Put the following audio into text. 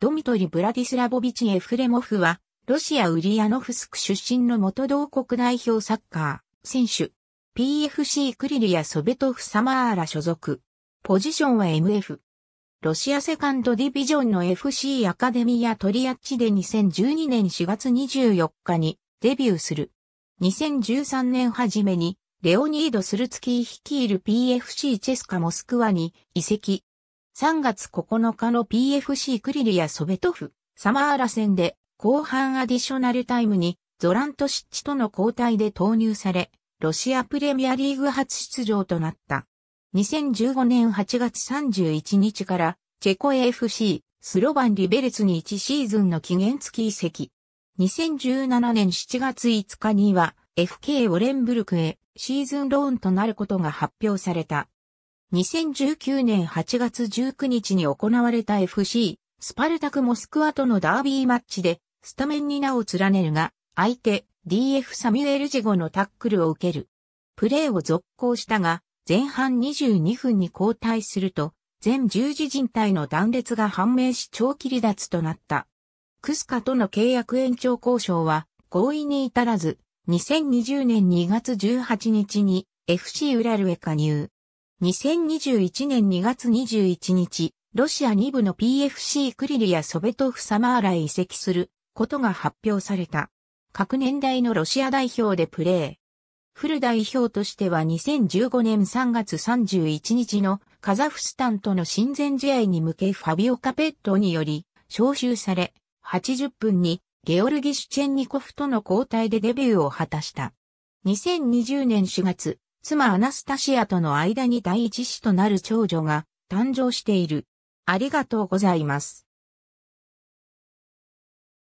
ドミトリ・ブラディスラボビチ・エフレモフは、ロシア・ウリアノフスク出身の元同国代表サッカー、選手、PFC クリリア・ソベトフ・サマーラ所属。ポジションは MF。ロシアセカンドディビジョンの FC アカデミア・トリアッチで2012年4月24日にデビューする。2013年初めにレオニード・スルツキー率いる PFC チェスカ・モスクワに移籍。3月9日の PFC クリリアソベトフ、サマーラ戦で後半アディショナルタイムにゾラントシッチとの交代で投入され、ロシアプレミアリーグ初出場となった。2015年8月31日からチェコ AFC スロバンリベレツに1シーズンの期限付き移籍。2017年7月5日には FK オレンブルクへシーズンローンとなることが発表された。2019年8月19日に行われた FC スパルタクモスクワとのダービーマッチでスタメンに名を連ねるが相手 DF サミュエル・ジゴのタックルを受ける。プレーを続行したが前半22分に交代すると全十字靭帯の断裂が判明し長期離脱となった。クスカとの契約延長交渉は合意に至らず2020年2月18日に FC ウラルへ加入。2021年2月21日、ロシア2部の PFC クリリア・ソベトフサマーラへ移籍することが発表された。各年代のロシア代表でプレー。フル代表としては2015年3月31日のカザフスタンとの親善試合に向けファビオ・カペットにより招集され、80分にゲオルギ・シュチェンニコフとの交代でデビューを果たした。2020年4月、妻アナスタシアとの間に第一子となる長女が誕生している。ありがとうございます。